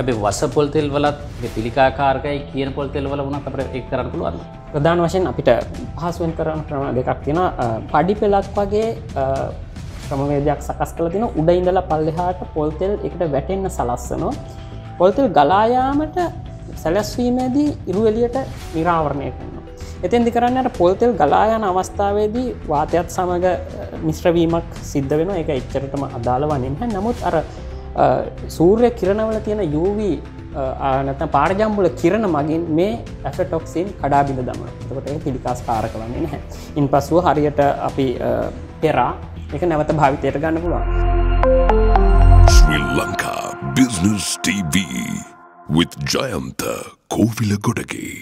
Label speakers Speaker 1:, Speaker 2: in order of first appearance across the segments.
Speaker 1: ඇබේ වස පොල්තෙල් වලත් පිළිකාකාරකයි කියන පොල්තෙල් වල වුණත් අපට එක් කරන්න පුළුවන්
Speaker 2: ප්‍රධාන වශයෙන් අපිට පහසුවෙන් කරන ක්‍රම දෙකක් තියෙන පඩි පෙලක් වගේ ක්‍රමවේදයක් සකස් කළ තින උඩ ඉඳලා පල්ලෙහාට පොල්තෙල් එකට වැටෙන්න සලස්සනවා පොල්තෙල් ගලායාමට සැලැස්වීමේදී ඉරු එලියට නිරාවරණය කරන්න එතෙන්දි කරන්නට පොල්තෙල් ගලායන අවස්ථාවේදී වාතයත් සමඟ මිශ්‍රවීමක් සිද්ධ වෙන එක එච්චරටම අදාළ වනින් හැ නමුත් අර සූර්ය කිරණවල තියෙන යුව නැත පාරජම්බුල කිරණ මගින් මේ ඇෆටොක්සින් කඩාබිඳ දම තකට පිළිකාස් පාරක වන්නේ නැහැ ඉන් පසුව හරියට අපි පෙරා එක නැවත භාවිතයට ගන්න පුළුවන් Sri Lanka business TV with Jayantha Kovilagodage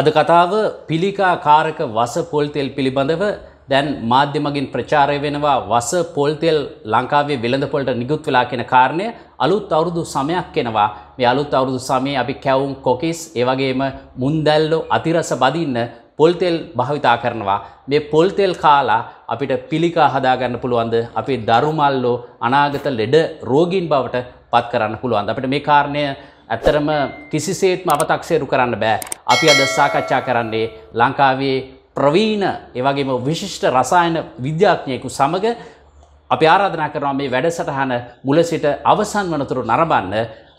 Speaker 1: අද කතාව පිළිකා කාරක වස පොල්තෙල් පිළිබඳව දැන් මාධ්‍යමගින් ප්‍රචාරය වෙනවා වස පොල්තෙල් ලංකාවේ වෙළඳපොලට නිකුත් වෙලා කියන කාරණය අලුත් අවුරුදු සමයක් කෙනවා මේ අලුත් අවුරුදු සමයේ අපි කැවුම් කොකිස් ඒ වගේම මුන්දැල්ලෝ අතිරස බදින්න පොල්තෙල් භාවිතා කරනවා මේ පොල්තෙල් කාලා අපිට පිළිකා හදාගන්න පුළුවන්ද අපේ දරුමල්ලෝ අනාගත ලෙඩ රෝගීන් බවට පත් කරන්න පුළුවන්ද අපිට මේ කාරණය ඇත්තරම කිසිසේත්ම අවතක්සේරු කරන්න බෑ අපි අද සාකච්ඡා කරන්නේ ලංකාවේ ප්‍රවීණ ඒවගේම විශිෂ්ට රසායන විද්‍යාඥයකු සමඟ අපි ආරාධනා කරනවා මේ වැඩසටහන මුල සිට අවසන් වනතුරු නරඹන්න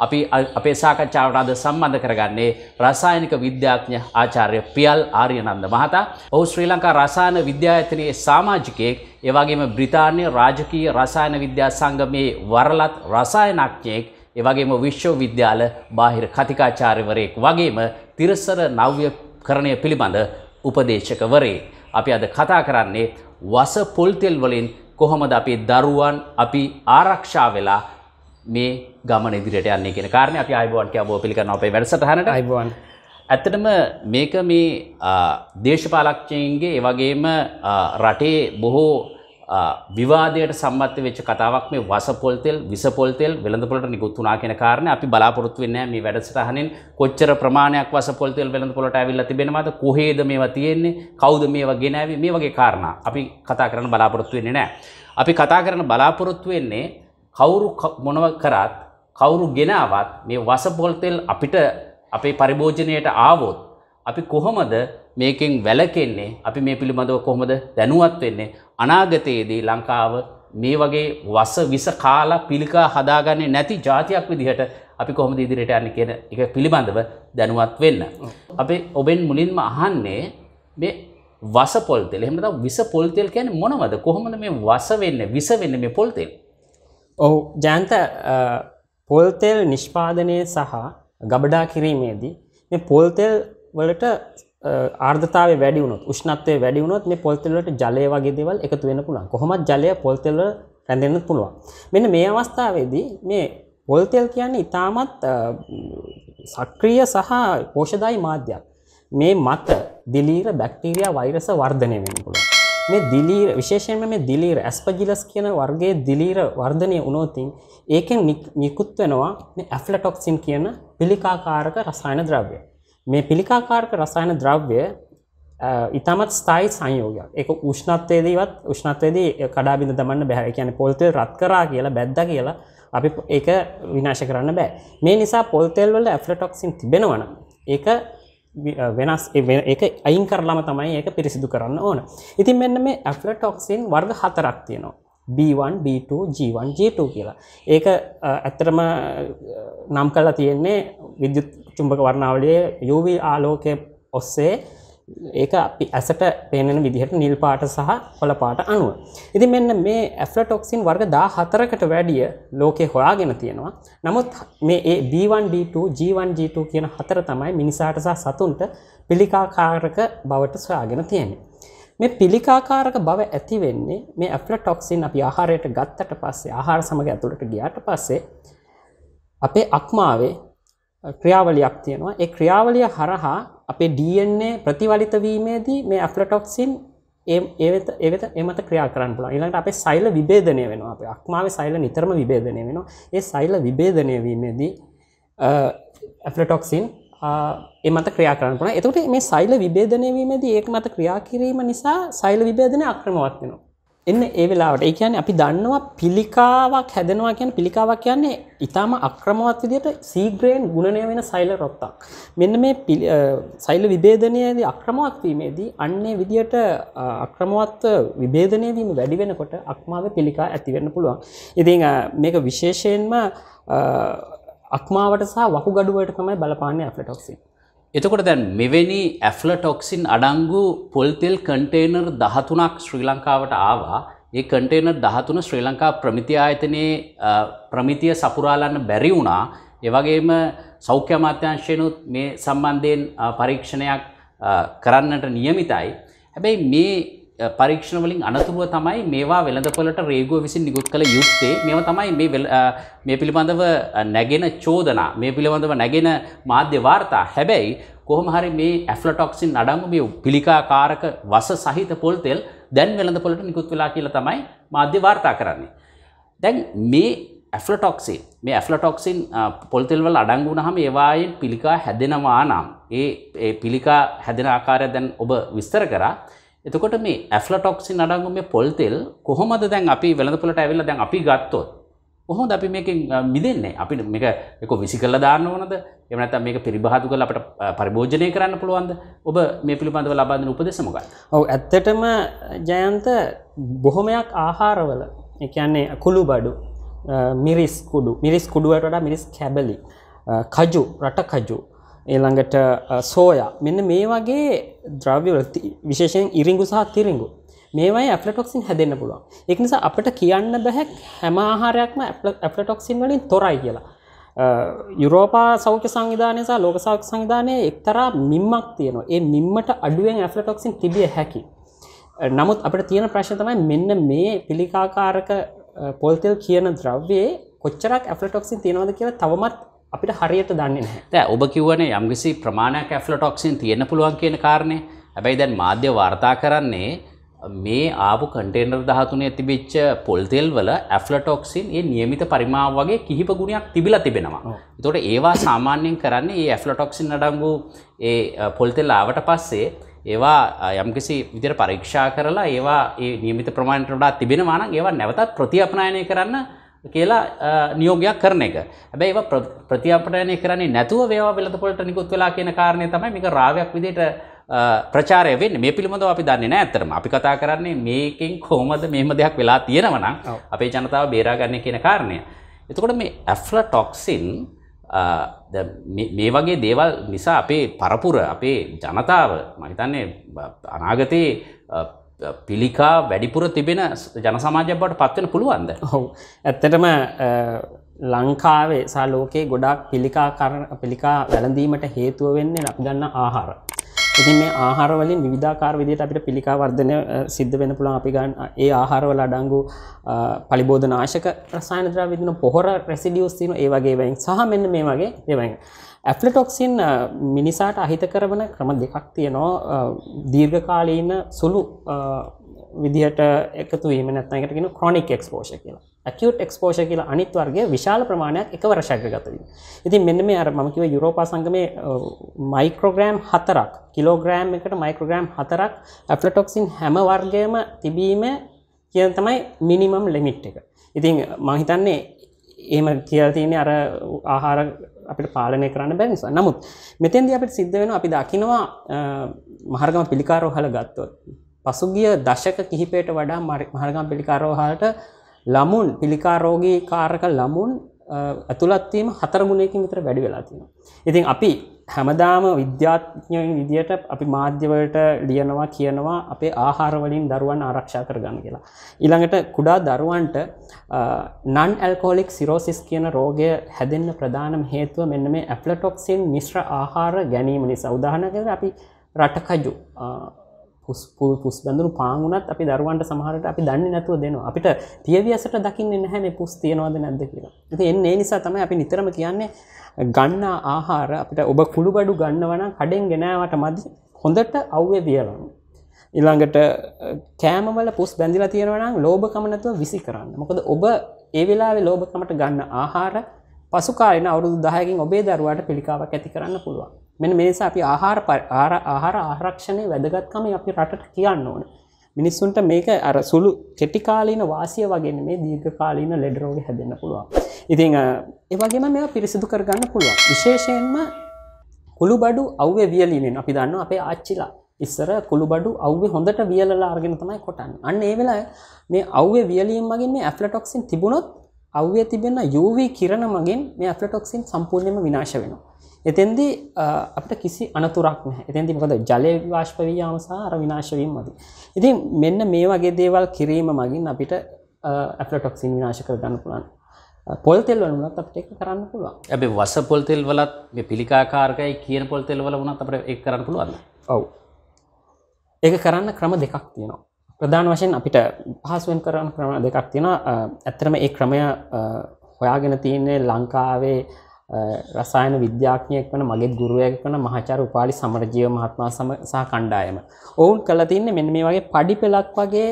Speaker 1: අපි අපේ සාකච්ඡාවට අද සම්බන්ධ කරගන්නේ රසායනික විද්‍යාඥ ආචාර්ය පියල් ආර්යනන්ද මහතා. ඔහු ශ්‍රී ලංකා රසායන විද්‍යායතනයේ සමාජිකයෙක්, ඒ වගේම බ්‍රිතාන්‍ය රාජකීය රසායන විද්‍යා සංගමයේ වරලත් රසායනඥයෙක්, ඒ වගේම විශ්වවිද්‍යාල බාහිර කතිකාචාර්යවරයෙක් වගේම තිරසර නව්‍ය කරණය පිළිබඳ උපදේශකවරේ. අපි අද කතා කරන්නේ වස පොල්තෙල් වලින් කොහොමද අපේ දරුවන් අපි ආරක්ෂා වෙලා මේ ගමන ඉදිරියට යන්නේ කියන කාරණේ අපි ආයිබෝන්ට අවබෝධ පිළිගන්න අපේ වැඩසටහනට ආයිබෝන් ඇත්තටම මේක මේ දේශපාලකයන්ගේ ඒ වගේම රටේ බොහෝ විවාදයට සම්බන්ධ වෙච්ච කතාවක් මේ වසපොල් තෙල් විසපොල් තෙල් වෙළඳපොළට නිකුත් වුණා කියන කාරණේ අපි බලාපොරොත්තු වෙන්නේ නැහැ මේ වැඩසටහනෙන් කොච්චර ප්‍රමාණයක් වසපොල් තෙල් වෙළඳපොළට ඇවිල්ලා තිබෙනවද කොහේද මේවා තියෙන්නේ කවුද මේවා ගෙනාවේ මේ වගේ කාරණා අපි කතා කරන්න බලාපොරොත්තු වෙන්නේ නැහැ අපි කතා කරන්න බලාපොරොත්තු වෙන්නේ කවුරු මොනව කරත් කවුරු ගෙනාවත් මේ වසපොල් තෙල් අපිට අපේ පරිභෝජනයට ආවොත් අපි කොහොමද මේකෙන් වැලකෙන්නේ අපි මේ පිළිබඳව කොහොමද දැනුවත් වෙන්නේ අනාගතයේදී ලංකාව මේ වගේ වස විස කාලා පිළිකා හදාගන්නේ නැති ජාතියක් විදිහට අපි කොහොමද ඉදිරියට යන්නේ කියන එක පිළිබඳව දැනුවත් වෙන්න. අපි ඔබෙන් මුලින්ම අහන්නේ මේ වස පොල් තෙල්. එහෙම නැත්නම් විස පොල් තෙල් කියන්නේ මොනවද? කොහොමද මේ වස වෙන්නේ? විස වෙන්නේ මේ පොල් තෙල්? ඔව් ජයන්ත පොල් තෙල් නිෂ්පාදනයේ
Speaker 2: සහ ගබඩා කිරීමේදී මේ පොල් තෙල් වලට ආර්ධතාව වැඩිුණු උෂ්නත්වය වැඩිුණොත් මේ පොල්තෙල්ලට ජලය වගේ දේවල් එකතු වෙන පුළුවන් කොහොමත් ජලය පොල්තෙල්ල රැඳෙන්න පුළුවන් මෙන්න මේ අවස්ථාවේදී මේ පොල්තෙල් කියන්නේ ඉතාමත් සක්‍රිය සහ පෝෂදායි මාධ්‍යයක් මේ මත දිලීර බැක්ටීරියා වෛරස වර්ධනය වෙන්න පුළුවන් මේ දිලීර විශේෂයෙන්ම මේ දිලීර ඇස්පජිලස් කියන වර්ගයේ දිලීර වර්ධනය වුණොත් ඒකෙන් නිකුත් වෙනවා මේ ඇෆ්ලටොක්සින් කියන පිළිකාකාරක රසායන ද්‍රව්‍ය. මේ පිළිකාකාරක රසායන ද්‍රව්‍ය ඉතාමත් ස්ථයි සංයෝගයක් එක උෂ්ණත්වයේදීවත් උෂ්ණත්වයේදී කඩාබිඳ දමන්න බැහැ කියන්නේ පොල් තෙල් රත් කරා කියලා බැද්දා කියලා අපි ඒක විනාශ කරන්න බෑ මේ නිසා පොල් තෙල් වල ඇෆ්ලොටොක්සින් තිබෙනවා නම් ඒක වෙනස් ඒක අයින් කරලාම තමයි ඒක පිරිසිදු කරන්න ඕන ඉතින් මෙන්න මේ ඇෆ්ලොටොක්සින් වර්ග හතරක් තියෙනවා B1 B2 G1 G2 කියලා ඒක ඇත්තරම නම් කලා තියෙන්නේ විද්‍යුත් චුම්භක වර්ණාවලිය යුව ආලෝකය ඔස්සේ ඒක අපි ඇසට පේනෙන විදිහට නිල් පාට සහ කොළ පාට අනුව. ඉතින් මෙන්න මේ ඇෆ්ලටොක්සින් වර්ග 14කට වැඩිය ලෝකේ හොයාගෙන තියෙනවා. නමුත් මේ ඒ B1 B2 G1 G2 කියන හතර තමයි මිනිසාට සහ සතුන්ට පිළිකාකාරක බවට සොයාගෙන තියෙන්නේ. මේ පිළිකාකාරක බව ඇති වෙන්නේ මේ ඇෆ්ලටොක්සින් අපි ආහාරයට ගත්තට පස්සේ ආහාර සමග ඇතුළට ගියාට පස්සේ අපේ අක්මාවේ ක්‍රියාවලියක් තියෙනවා. ඒ ක්‍රියාවලිය හරහා අපේ DNA ප්‍රතිවලිත වීමේදී මේ ඇෆ්ලටොක්සින් ඒ ඒ වෙත ඒ මත ක්‍රියා කරන්න පුළුවන්. ඊළඟට අපේ සෛල විභේදනය වෙනවා. අපේ අක්මාවේ සෛල නිතරම විභේදනය වෙනවා. ඒ සෛල විභේදනය වීමේදී ඇෆ්ලටොක්සින් ඒ මත ක්‍රියා කරන්න පුළුවන්. එතකොට මේ සෛල විභේදනය වීමේදී ඒක මත ක්‍රියා කිරීම නිසා සෛල විභේදනය අක්‍රමවත් වෙනවා. එන්න ඒ වෙලාවට. ඒ කියන්නේ අපි දන්නවා පිළිකාවක් හැදෙනවා කියන්නේ පිළිකාවක් කියන්නේ ඊටාම අක්‍රමවත් විදිහට සීග්‍රයෙන් ගුණණය වෙන සෛල රොත්තක්. මෙන්න මේ සෛල විභේදනයේදී අක්‍රමවත් වීමේදී අන්නේ විදිහට අක්‍රමවත් විභේදනය වීම වැඩි වෙනකොට අක්මාවේ පිළිකා ඇති වෙන්න පුළුවන්. ඉතින් මේක විශේෂයෙන්ම අක්මාවට සහ වකුගඩුවට තමයි බලපාන්නේ ඇෆ්ලටොක්සින්.
Speaker 1: එතකොට දැන් මෙවැනි ඇෆ්ලටොක්සින් අඩංගු පොල්තෙල් කන්ටේනර් දහතුනක් ශ්‍රී ලංකාවට ආවා ඒ කන්ටේනර් දහතුන ශ්‍රී ලංකා ප්‍රමිති ආයතනයේ ප්‍රමිතිය සපුරාලන්න බැරි වුණා ඒවගේම සෞඛ්‍ය අමාත්‍යංශයනුත් මේ සම්බන්ධයෙන් පරීක්ෂණයක් කරන්නට නියමිතයි හැබැයි මේ පරීක්ෂණවලින් අනතුරුව තමයි මේවා වෙළඳපොලට රේගුව විසින් නිකුත් කළ යුත්තේ මෙම තමයි මේ පිළිබඳව නැගෙන චෝදනා මේ පිළිබඳව නැගෙන මාධ්‍ය වාර්තා හැබැයි කොහොම හරි මේ ඇෆ්ලටොක්සින් අඩංගු මේ පිළිකාකාරක වස සහිත පොල් තෙල් දැන් වෙළඳපොලට නිකුත් වෙලා කියලා තමයි මාධ්‍ය වාර්තා කරන්නේ. දැන් මේ ඇෆ්ලටොක්සින් මේ ඇෆ්ලටොක්සින් පොල් තෙල් වල අඩංගු වුණාම ඒවායේ පිළිකා හැදෙනවා නම් ඒ පිළිකා හැදෙන ආකාරය දැන් ඔබ විස්තර කරා එතකොට මේ ඇෆ්ලටොක්සින් අඩංගු මේ පොල් තෙල් කොහොමද දැන් අපි වෙළඳපොළට ඇවිල්ලා දැන් අපි ගත්තොත් කොහොමද අපි මේකෙන් මිදෙන්නේ? අපි මේක එක විසි කරලා දාන්න ඕනද? එහෙම නැත්නම් මේක පරිබහතු කරලා අපිට පරිභෝජනය කරන්න පුළුවන්ද? ඔබ මේ පිළිබඳව ලබා දෙන උපදෙස් මොකක්ද?
Speaker 2: ඔව් ඇත්තටම ජයන්ත බොහොමයක් ආහාරවල ඒ කියන්නේ කුළු බඩු මිරිස් කුඩු මිරිස් කුඩුවට වඩා මිරිස් කැබලි කජු රට කජු ඒළඟට සෝයා මෙන්න මේ වගේ ද්‍රව්‍යවල විශේෂයෙන් ඉරිංගු සහ තිරිංගු මේවයි ඇපලටොක්සින් හැදෙන්න්න පුළුවන් එක් නිසා අපට කියන්න බැහැක් හැම ආහාරයක්ම ඇපලටොක්සින් වලින් තොරයි කියලා යුරෝපා සෞඛ්‍ය සංවිධානයසා ලෝක සෞක් සංවිධානය එක්තරා මිම්මක් තියෙනවා ඒ මිම්මට අඩුවෙන් ඇෆලටොක්සින් තිබිය හැකි නමුත් අපට තියෙන ප්‍රශ්න තමයි මෙන්න මේ පිළිකාකාරක පොල්තෙල් කියන ද්‍රව්‍යයේ කොච්චරක් ඇෆලටොක්සින් තියෙනවද කියලා තවමත් අපිට හරියට
Speaker 1: දන්නේ තෑ ඔබ කිවනේ යම්ගිසි ප්‍රමාණයක් ඇෆලටොක්සින් තියෙන පුළුවන් කියන කාරණය හැබැයි දැන් මාධ්‍ය වාර්තා කරන්නේ මේ ආපු කටේනර් දහතුනේ තිබිච්ච පොල්තෙල් වල ඇෆලටොක්සින් ඒ නියමිත පරිමාව වගේ කිහිප ගුණයක් තිබිලා තිබෙනවා. එතකොට ඒවා සාමාන්‍යයෙන් කරන්නේ මේ ඇෆලටොක්සින් අඩංගු ඒ පොල්තෙල් ආවට පස්සේ ඒවා යම්කිසි විදිහට පරීක්ෂා කරලා ඒවා ඒ නියමිත ප්‍රමාණයට වඩා තිබෙනවා නම් ඒවා නැවතත් ප්‍රතිඅපනයනය කරන්න කියලා නියෝගයක් කරන එක හැබැයි ඒවා ප්‍රතිඅප්‍රයනය කරන්නේ නැතුව වේවා වෙළඳපොළට නිකුත් වෙලා කියන කාරණය තමයි මේක රාවයක් විදිහට ප්‍රචාරය වෙන්නේ මේ පිළිබඳව අපි දන්නේ නැහැ ඇත්තටම අපි කතා කරන්නේ මේකෙන් කොහොමද මෙහෙම දෙයක් වෙලා තියෙනවා නම් අපේ ජනතාව බේරා ගන්න කියන කාරණය. එතකොට මේ ඇෆ්ලටොක්සින් මේ වගේ දේවල් නිසා අපේ පරපුර අපේ ජනතාව මහිතන්නේ අනාගතයේ පිළිකා වැඩිපුර තිබෙන ජනසමාජබට පත්වෙන පුළුවන්ද
Speaker 2: හෝ ඇත්තටම ලංකාවේ සා ලෝකයේ ගොඩක් පිළිකා කරන පිළිකා වැළඳීමට හේතුව වෙන්නේ නක්ගන්න ආහාර ඉතින් මේ ආහාරවලින් විධාකාර විදියට අපිට පිළිකා වර්ධනය සිද්ධ වෙන පුළුවන් අපි ගන්න ඒ ආහාරවල අඩංගු පලිබෝධනාශක රසායන ද්‍රව්‍ය දින පොහොර රෙසිඩියුස් තියෙන ඒ වගේ වෙයින් සහ මෙන්න මේ වගේ දේවල්. ඇෆලටොක්සින් මිනිසාට අහිත කරවන ක්‍රම දෙකක් තියෙනවා දීර්ඝකාලීන සුළු විදිහට එකතු වීම නැත්නම් කියන ක්‍රොනික් එක්ස්පෝෂර් කියලා. ඇකියුට් එක්ස්පෝෂර් කියලා අනිත් වර්ගයේ විශාල ප්‍රමාණයක් එකවර ශරීරගත වීම. ඉතින් මෙන්න මේ අර මම කිව්ව යුරෝපා සංගමේ මයික්‍රෝග්‍රෑම් 4ක් කිලෝග්‍රෑම් එකට මයික්‍රෝග්‍රෑම් 4ක් ඇෆලටොක්සින් හැම වර්ගයකම තිබීම කියන තමයි මිනිමම් ලිමිට් එක. ඉතින් මම හිතන්නේ එහෙම කියලා තියෙන්නේ අර ආහාර අපිට පාලනය කරන්න බැනිසා නමුත් මෙතෙන්ද අපට සිද්ධ වෙන අපි දකිනවා මහරගම පිළිකාරෝ හල ගත්තොත්. පසුගිය දශක කිහිපයට වඩා මහරගම් පිළිකාරෝහලට ළමුන් පිළිකාරෝගී කාරක ළමුන් ඇතුළත්වීම හතරගුණයකින් විතර වැඩි වෙලා තියෙනවා. ඉතින් අපි හැමදාම විද්‍යාඥයින් විදියට අපි මාධ්‍යවලට ලියනවා කියනවා අපේ ආහාරවලින් දරුවන් ආරක්ෂා කරගන්න කියලා. ඊළඟට කුඩා දරුවන්ට නන් ඇල්කෝලික් සිරෝසිස් කියන රෝගය හැදෙන්න ප්‍රධානම හේතුව මෙන්න මේ ඇප්ලටොක්සින් මිශ්‍ර ආහාර ගැනීම නිසා. උදාහරණයක් අපි රටකජු පුස්පුල් පුස් බඳුරු පාගුණත් අපි දරුවන්ට සමහරට අපි දන්න නැතුව දෙනවා අපිට පියවියසට දකින්න නැහැනේ පුස් තියනවාද නැද්ද කියලා ඇති එන්නේ නිසා තමයි අපි නිතරම කියන්නේ ගන්න ආහාර අපිට ඔබ කුළුබඩු ගන්නවන කඩෙන් ගෙනවට මදි හොඳට අව්වේ වියලන්න ඉළඟට කෑමවල පුස් බැඳිලා තියෙනවනම් ලෝභකම නැතුව විසි කරන්න මොකද ඔබ ඒ වෙලාවේ ලෝභකමට ගන්න ආහාර පසුකාලන අවුරුදු දහයකින් ඔබේ දරුවාට පිළිකාවක් ඇති කරන්න පුළුවන් මෙන මේස අපි ආහාර ආර ආහාර ආරක්ෂණය වැදගත්කම අපි රටට කියන්න ඕන මිනිස්සුන්ට මේක අර සුළු කෙටිකාලීන වාසිය වගෙන මේ දීර්ඝකාලීන ලෙඩරෝග හැදෙන පුළුවන් ඉතිං ඒවගේම මෙ පිරිසිදු කරගන්න පුළුවන් විශේෂයෙන්ම කුළු බඩු අව්‍ය වියලීමෙන් අපි දන්න අපේ ආච්චිලා ඉස්සර කුළු බඩු අව්‍ය හොඳට වියලලා අර්ගෙන තමයි කොටන්න අන්න ඒවෙලා මේ අව්‍ය වියලීම් මගින් මේ ඇෆලටොක්සින් තිබුණොත් අව්‍ය තිබෙන යුවී කිරණ මගින් මේ ඇෆලටොක්සින් සම්පූර්ණයම විනාශ වෙනවා එතෙන්දී අපිට කිසි අනතුරක් නැහැ. එතෙන්දී මොකද ජලය වාෂ්ප වී යාම සහ අර විනාශ වීම මදි. ඉතින් මෙන්න මේ වගේ දේවල් කිරීම මගින් අපිට ඇෆ්ලොටොක්සින් විනාශ කර ගන්න පුළුවන්. පොල් තෙල් වල වුණත් අපිට ඒක කරන්න පුළුවන්.
Speaker 1: හැබැයි වස පොල් තෙල් වලත් මේ පිළිකාකාරකයි කියන පොල් තෙල් වල වුණත් අපිට ඒක කරන්න පුළුවන්. ඔව්.
Speaker 2: ඒක කරන්න ක්‍රම දෙකක් තියෙනවා. ප්‍රධාන වශයෙන් අපිට පහසුවෙන් කරන්න ක්‍රම දෙකක් තියෙනවා. ඇත්තටම ඒ ක්‍රමය හොයාගෙන තියෙන්නේ ලංකාවේ රසායන විද්‍යාඥයෙක් වන මගේ ගුරුවරයෙක් වන මහාචාර්ය උපාලි සමරජීව මහත්මයා සම සහ කණ්ඩායම. ඔවුන් කළා තින්නේ මෙන්න මේ වගේ පඩි පෙලක් වගේ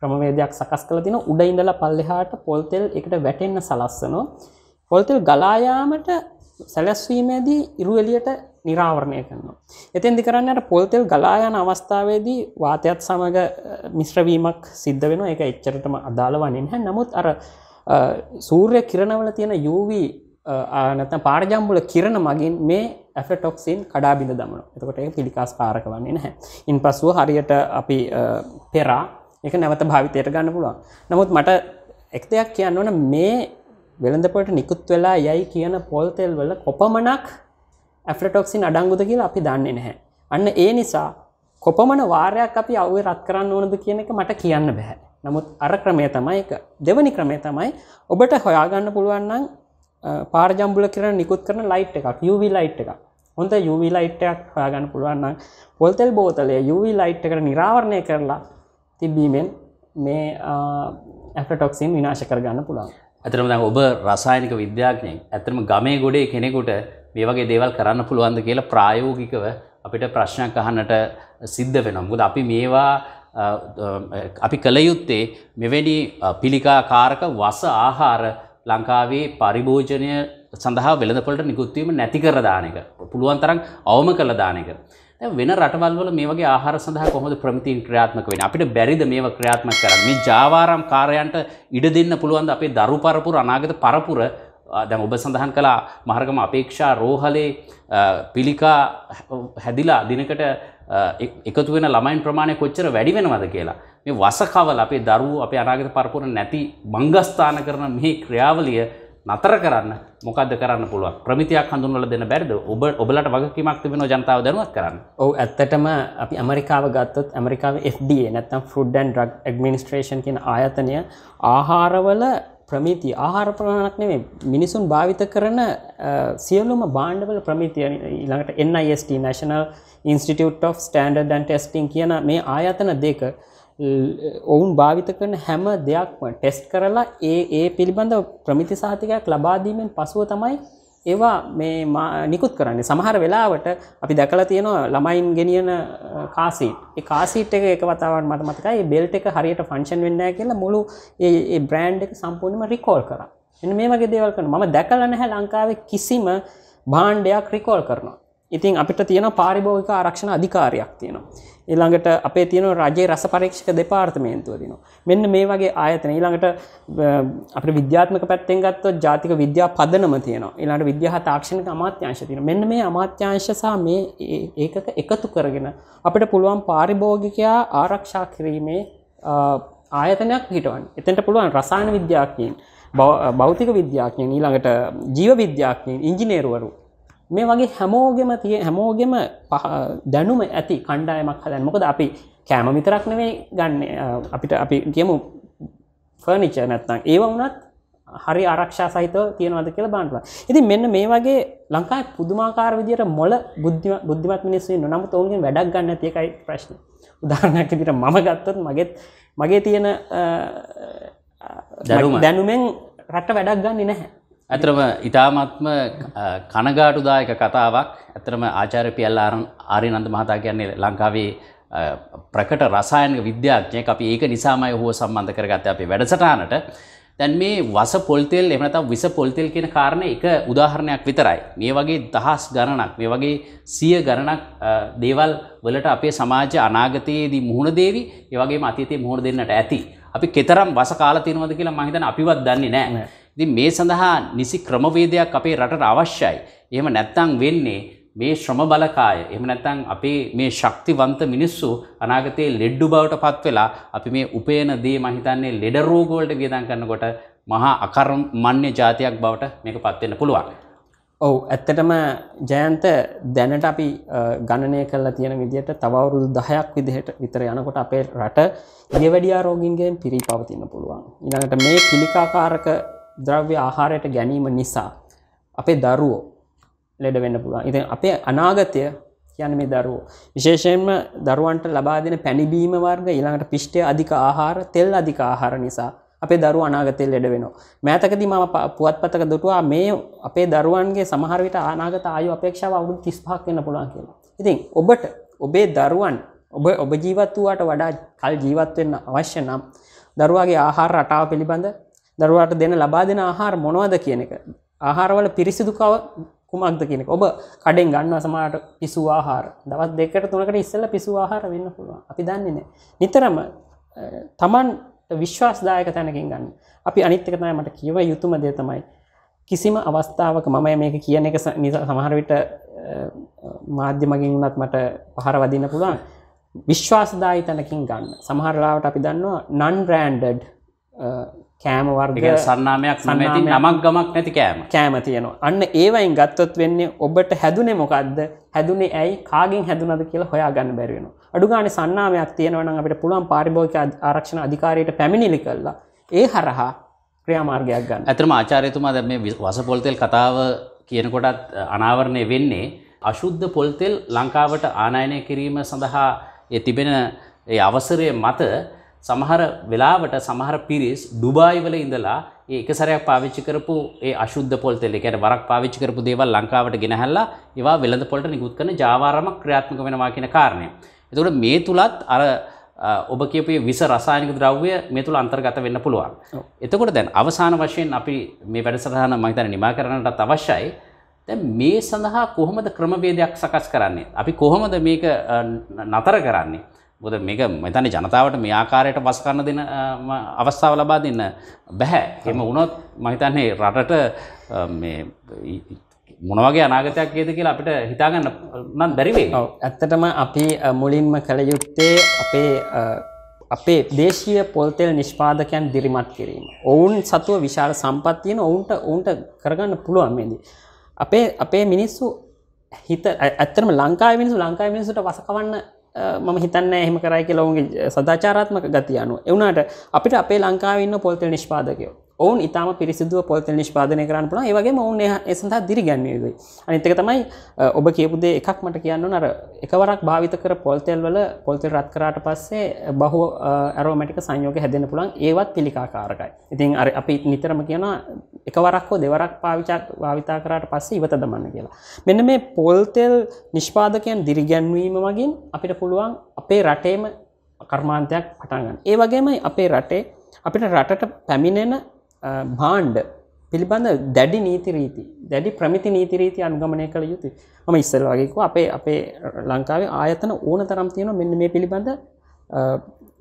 Speaker 2: ක්‍රමවේදයක් සකස් කළා තිනවා උඩ ඉඳලා පල්ලෙහාට පොල් තෙල් එකට වැටෙන්න සලස්සනවා. පොල් තෙල් ගලා යාමට සැලැස්වීමේදී ඉරු එළියට නිරාවරණය කරනවා. එතෙන්දි කරන්නේ අර පොල් තෙල් ගලා යන අවස්ථාවේදී වාතයත් සමග මිශ්‍ර වීමක් සිද්ධ වෙනවා. ඒක එච්චරටම අදාළ වන්නේ නැහැ. නමුත් අර සූර්ය කිරණවල තියෙන UV නැත පාරජම්බුල කිරණ මගින් මේ ඇෆටොක්සින් කඩාබිඳ දමන එතකොට පිළිකාස් පාරක වන්නේ නැහැ ඉන් පසුව හරියට අපි පෙරා එක නැවත භාවිතයට ගන්න පුළුවන් නමුත් මට එක් දෙයක් කියන්න ඕන මේ වෙළඳපොට නිකුත් වෙලා යයි කියන පොල්තෙල් වල කොපමණක් ඇෆටොක්සින් අඩංගුද කියලා අපි දන්නේ නැහැ අන්න ඒ නිසා කොපමණ වාරයක් අපි අවුවේ රත් කරන්න ඕනද කියන එක මට කියන්න බැහැ නමුත් අර ක්‍රමය තමයි එක දෙවනි ක්‍රමය තමයි ඔබට හොයාගන්න පුළුවන්නම් පාරජම්බුල කරන නිකුත් කරන ලයිට් එකක් යුවි ලයිට් එකක් හොඳ යුවි ලයිට්ටයක් හොයාගන්න පුළුවන්න පොල්තෙල් බෝතලය යුවි ලයිට් එකට නිරාවරණය කරලා තිබීමෙන් මේ ඇටටොක්සින් විනාශ කරගන්න පුළුවන්
Speaker 1: ඇතරම දැන් ඔබ රසායනික විද්‍යාඥයෙක් ඇතරම ගමේ ගොඩේ කෙනෙකුට මේ වගේ දේවල් කරන්න පුළුවන්ද කියලා ප්‍රායෝගිකව අපිට ප්‍රශ්නයක් අහන්නට සිද්ධ වෙනවා මොකද අපි මේවා අපි කළ යුත්තේ මෙවැනි පිළිකා කාරක වස ආහාර ලංකාවේ පරිභෝජනය සඳහා වෙළඳපොලට නිකුත්වීම නැති කර දාන එක. පුළුවන් තරම් අවම කළ දාන එක. දැන් වෙන රටවල් වල මේ වගේ ආහාර සඳහා කොහොමද ප්‍රමිතීන් ක්‍රියාත්මක වෙන්නේ? අපිට බැරිද මේව ක්‍රියාත්මක කරන්න? මේ ජාවාරම් කාර්යයන්ට ඉඩ දෙන්න පුළුවන්ද අපේ දරු පරපුර අනාගත පරපුර දැන් ඔබ සඳහන් කළා මහරගම අපේක්ෂා රෝහලේ පිළිකා හැදිලා දිනකට එකතු වෙන ළමයින් ප්‍රමාණය කොච්චර වැඩි වෙනවද කියලා. මේ වසකවල අපේ දරුවෝ අපේ අනාගත පරපුර නැති බංගස්ථාන කරන මේ ක්‍රියාවලිය නතර කරන්න මොකද කරන්න පුළුව ප්‍රමිතියක් හඳුන්වල දෙන්න බැරිද ඔබ ඔබලට වගකීමක් තිබෙන ජනතාව දැනුවත් කරන්න ඔව
Speaker 2: ඇත්තටම අපි ඇමරිකාව ගත්තොත් ඇමරිකාව FDA නැත්තම් ෆුඩ් ඇන් ඩ්‍රග් ඇඩ්මිනිස්ට්‍රේෂන් කියන ආයතනය ආහාරවල ප්‍රමිති ආහාර ප්‍රමාණක් නෙමේ මිනිසුන් භාවිත කරන සියලුම බාණ්ඩවල ප්‍රමිතිය ඊළඟට NIST National Institute of Standard and Testing කියන මේ ආයතන දෙක ඔවුන් භාවිත කරන හැම දෙයක්ම ටෙස්ට් කරලා ඒ ඒ පිළිබඳ ප්‍රමිති සාතිකයක් ලබාදීමෙන් පසුව තමයි ඒවා මේ නිකුත් කරන්නේ සමහර වෙලාවට අපි දැකලා තියෙනවා ළමයින් ගෙනියන කාසීට් ඒ කාසීට් එක එක වතාවක් මට මතකයි ඒ බෙල්ට් එක හරියට ෆන්ක්ෂන් වෙන්නේ නැහැ කියලා මුළු ඒ ඒ බ්‍රෑන්ඩ් එක සම්පූර්ණයෙන්ම රිකෝල් කරා එන්න මේ වගේ දේවල් කරනවා මම දැකලා නැහැ ලංකාවේ කිසිම භාණ්ඩයක් රිකෝල් කරනවා ඉතින් අපිට තියෙන පාරිභෝගික ආරක්ෂණ අධිකාරියක් තියෙනවා ඊළඟට අපේ තියෙන රජයේ රස පරීක්ෂක දෙපාර්තමේන්තුව තියෙනවා. මෙන්න මේ වගේ ආයතන ඊළඟට අපේ විද්‍යාත්මක පැත්තෙන් ගත්තොත් ජාතික විද්‍යා පදනම තියෙනවා. ඊළඟට විද්‍යා තාක්ෂණික අමාත්‍යාංශ තියෙනවා. මෙන්න මේ අමාත්‍යාංශ සහ මේ ඒකක එකතු කරගෙන අපිට පුළුවන් පාරිභෝගිකයා ආරක්ෂා කිරීමේ ආයතනයක් හිටවන්න. එතෙන්ට පුළුවන් රසායන විද්‍යාඥයින්, භෞතික විද්‍යාඥයින්, ඊළඟට ජීව විද්‍යාඥයින්, ඉංජිනේරුවරු මේ වගේ හැමෝගෙම තිය හැමෝගෙම දැනුම ඇති කණ්ඩායමක් හදන් මොකද අපි කෑම මිතරක් නෙවේ ගන්න අපිට අපි කියමු ෆර්නිච නැත්නම් ඒ වුනත් හරි ආරක්ෂා සහිතව තියෙනවද කියලා බාන්ටවා ඉති මෙන්න මේ වගේ ලංකායි පුදුමාකාර විදියට මොල බුද්ධිමත් මිනිස්සු නොනමුත් ඔවුන්ගේ වැඩක් ගන්න තියකයි ප්‍රශ්න උදාරණයක් විදිට මම ගත්තොත් මගෙත් මගේ තියෙන දැනුමෙන් රට වැඩක් ගන්න නැහැ ඇතරම
Speaker 1: ඉතාමත්ම කනගාටුදායක කතාවක් ඇතරම ආචාරපියල් ආරය නන්ද මහතා කියන්නේ ලංකාවේ ප්‍රකට රසායනක විද්‍යාඥය අපි ඒක නිසාමයි හෝ සම්බන්ධ කරගත්ත අපේ වැඩසටානට දැන් මේ වස පොල්තෙල් එහෙම නැත්නම් විස පොල්තෙල් කියන කාරණේ එක උදාහරණයක් විතරයි. මේ වගේ දහස් ගණනක් මේ වගේ සිය ගණනක් දේවල් වලට අපේ සමාජ අනාගතයේදී මුහුණ දෙවි, ඒ වගේම අතීතයේ මුහුණ දෙන්නට ඇති. අපි කතරම් වස කාලා තියෙනවද කියලා මම හිතන්නේ අපිවත් දන්නේ නැහැ. ඉතින් මේ සඳහා නිසි ක්‍රමවේදයක් අපේ රටට අවශ්‍යයි. එහෙම නැත්නම් වෙන්නේ මේ ශ්‍රම බලකාය එහෙම නැත්නම් අපේ මේ ශක්තිවන්ත මිනිස්සු අනාගතයේ ලෙඩ්ඩු බවට පත් වෙලා අපි මේ උපයන දේ මම හිතන්නේ ලෙඩ රෝග වලට වියදම් කරනකොට මහා අකර්මණ්‍ය જાතියක් බවට මේක පත් වෙන්න පුළුවන්. ඔව්
Speaker 2: ඇත්තටම ජයන්ත දැනට අපි ගණනය කරලා තියෙන විදිහට තව අවුරුදු 10ක් විදිහට විතර යනකොට අපේ රට ඊවැඩියා රෝගින්ගෙන් පිරී පවතින්න පුළුවන්. ඊළඟට මේ පිළිකාකාරක ද්‍රව්‍ය ආහාරයට ගැනීම නිසා අපේ දරුවෝ ලෙඩ වෙන්න පුළුවන් ඉතින් අපේ අනාගතය කියන මේ දරුවෝ විශේෂයෙන්ම දරුවන්ට ලබා දෙන පැණිබීම වර්ග ඊළඟට පිෂ්ටය අධික ආහාර තෙල් අධික ආහාර නිසා අපේ දරුව අනාගතය ලෙඩ වෙනවා මෑතකදී මම පුවත්පතක දුටුවා මේ අපේ දරුවන්ගේ සමහර විට අනාගත ආයු අපේක්ෂාව අවුරුදු 35ක් වෙන්න පුළුවන් කියලා. ඉතින් ඔබට ඔබේ දරුවන් ඔබ ඔබ ජීවත් වූාට වඩා කල් ජීවත් වෙන්න අවශ්‍ය නම් දරුවාගේ ආහාර රටාව පිළිබඳ දරුවාට දෙන ලබා දෙන ආහාර මොනවද කියන එක ආහාරවල පිරිසිදුකව කුමක්ද කියනෙක ඔබ කඩෙන් ගන්න සමාට පිසු ආහාර දවත් දෙකට තුනකට ඉස්සල පිසු ආහාර වෙන්න පුළුවන් අපි දන්නේ නෑ නිතරම තමන් විශ්වාසදායක තැනකින් ගන්න අපි අනිත්‍යකතය මට කියව යුතුම දේ තමයි කිසිම අවස්ථාවක මම මේක කියන එක නිසා සමහරවිට මාධ්‍ය මගින් වනත් මට පහර වදින්න පුළුවන් විශ්වාසදායි තැනකින් ගන්න සමහරලාවට අපි දන්නවා නන් රෑන්ඩඩ් කෑම වර්ග සන්නාමයක් සමැති නමක්
Speaker 1: ගමක් නැති කෑම කෑම තියෙනවා
Speaker 2: අන්න ඒවයින් ගත්තොත් වෙන්නේ ඔබට හැදුනේ මොකක්ද හැදුනේ ඇයි කාගෙන් හැදුනද කියලා හොයා ගන්න බැරිවෙන අඩුගාන සන්නාමයක් තියෙනවනම් අපිට පුළුවන් පාරිභෝගික ආරක්ෂණ අධිකාරියට පැමිණිලි කළා ඒ හරහා ක්‍රියාමාර්ගයක් ගන්න ඇතරම
Speaker 1: ආචාර්යතුමා දැන් මේ වසපොල්තෙල් කතාව කියනකොටත් අනාවරණය වෙන්නේ අශුද්ධ පොල්තෙල් ලංකාවට ආනයනය කිරීම සඳහා තිබෙන ඒ අවසරය මත සමහර වෙලාවට සමහර පිරිස් ඩුබායි වල ඉඳලා ඒ එක සැරයක් පාවිච්චි කරපු ඒ අශුද්ධ පොල් තෙල්, ඒ කියන්නේ වරක් පාවිච්චි කරපු දේවල් ලංකාවට ගෙනහැල්ලා ඒවා වෙළඳ පොළට නිකුත් කරන ජාවාරමක් ක්‍රියාත්මක වෙනවා කියන කාරණය. එතකොට මේ තුලත් අර ඔබ කියපු විස රසායනික ද්‍රව්‍ය මේ තුල අන්තර්ගත වෙන්න පුළුවන්. එතකොට දැන් අවසාන වශයෙන් අපි මේ වැඩසටහන මම හිතන්නේ නිමා කරන්නටත් අවශ්‍යයි. දැන් මේ සඳහා කොහොමද ක්‍රමවේදයක් සකස් කරන්නේ? අපි කොහොමද මේක නතර කරන්නේ? ගොද මේක මෙතනි ජනතාවට මේ ආකාරයට බස් කරන දෙන අවස්ථාව ලබා දෙන්න බැහැ එම වුණොත් මහිතන්නේ රටට මොනවගේ අනාගතයක් ේද කියලා අපිට හිතාගන්න නම් බැරිවේ ඇත්තටම අපි මුලින්ම කළ
Speaker 2: යුත්තේ අපේ අපේ දේශීය පොල්තෙල් නිෂ්පාදකයන් දිරිමත් කිරීම ඔවුන් සතුව විශාල සම්පත්තියන ඔවුන්ට ඔවුන්ට කරගන්න පුළුවන් මෙදී අපේ අපේ මිනිස්සු හිත ඇත්තරම ලංකාව මිනිසු ලංකාව මිනිසුට වසකවන්න මම හිතන්න එහෙම කරයි කියලවුන්ගේ සදාචාරාත්මක ගති අනු එවුණට අපිට අපේ ලංකාවන්න පොල්තෙල් නිෂ්පාදකයෝ ඔවුන් ඉතාම පිරිසිදුව පොල්තල් නිෂ්පාදනය කරන්න පුළා ඒවගේ ඔවුන් එසඳහා දිරිගැන්වයදයි අනිතක තමයි ඔබ කියපුදේ එකක් මට කියන්න නර එකවරක් භාවිත කර පොල්තෙල් වල පොල්තෙල් රත් කරාට පස්සේ බහු ඇරෝමටික සංයෝග හැදෙන පුළන් ඒවත් පිළිකාකාරකයි ඉතින් අර අපි නිතරම කියන එකවරක්ෝ දෙවරක් පාවිචක් භාවිතා කරට පස්සේ ඉවත දමන්න කියලා මෙන්න මේ පොල්තෙල් නිෂ්පාදකයන් දිරිගැන්වීම මගින් අපිට පුළුවන් අපේ රටේම කර්මාන්තයක් පටන්ගන්න ඒ වගේම අපේ රටේ අපිට රටට පැමිණෙන භාණ්ඩ පිළිබඳ දැඩි නීති රීති දැඩි ප්‍රමිති නීති රීති අනුගමනය කළ යුතු මම ඉස්සල් වගේකෝ අපේ අපේ ලංකාවේ ආයතන ඕන තරම් තියෙන මෙන්න මේ පිළිබඳ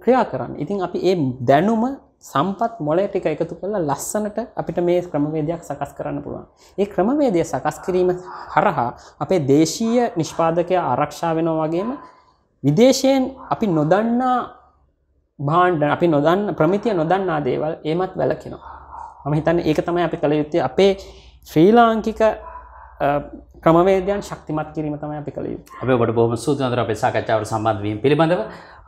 Speaker 2: ක්‍රියා කරන්න ඉතින් අපි ඒ දැනුම සම්පත් මොලය ටික එකතු කරලා ලස්සනට අපිට මේ ක්‍රමවේදයක් සකස් කරන්න පුළුවන්. ඒ ක්‍රමවේදය සකස් කිරීම හරහා අපේ දේශීය නිෂ්පාදකය ආරක්ෂා වෙනවා වගේම විදේශයෙන් අපි නොදන්නා භාණ්ඩ අපි නොදන්න ප්‍රමිතිය නොදන්නා දේවල් ඒමත් වැලකෙනවා. ම හිතන්න ඒක තමයි අපි කළ යුත්තේ අපේ ශ්‍රී ලාංකික ක්‍රමවේදයන් ශක්තිමත් කිරීම තමයි අපි කළ
Speaker 1: අපේ ගොඩ බොහම සූදනතර අපේ සාකච්ඡාවට සම්බන්ධවීම පිළිබඳව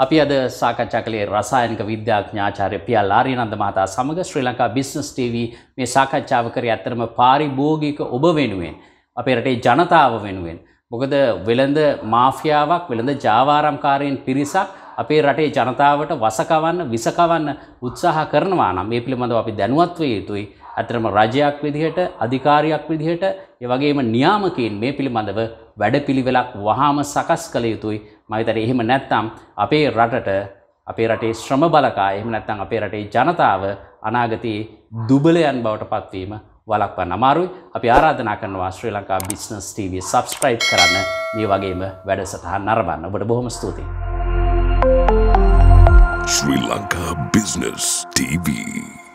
Speaker 1: අපි අද සාකච්ඡා කළේ රසායනික විද්‍යාඥාචාර්ය පියල් ආර්යනන්ද මහතා සමග ශ්‍රී ලංකා බිස්නස් ටීවී මේ සාකච්ඡාව කරේ අතරම පාරිභෝගික ඔබ වෙනුවෙන් අපේ රටේ ජනතාව වෙනුවෙන් මොකද වෙළඳ මාෆියාවක් වෙළඳ ජාවාරම්කාරයෙන් පිරිසක් අපේ රටේ ජනතාවට වසකවන්න විසකවන්න උත්සාහ කරනවා නම් මේ පිළිබඳව අපි දැනුවත්ව යුතුයි. අතරම රජයක් විදිහට අධිකාරියක් විදිහට ඒ වගේම නියාමකයින් මේ පිළිබඳව වැඩපිළිවෙලක් වහාම සකස් කළ යුතුයි. මම හිතන්නේ එහෙම නැත්නම් අපේ රටට අපේ රටේ ශ්‍රම බලකා එහෙම නැත්නම් අපේ රටේ ජනතාව අනාගතයේ දුබලයන් බවට පත්වීම වළක්වන්න අමාරුයි. අපි ආරාධනා කරනවා Sri Lanka business TV subscribe කරන්න. මේ වගේම වැඩසටහන් නරඹන්න. ඔබට බොහොම ස්තුතියි.
Speaker 2: Sri Lanka Business TV.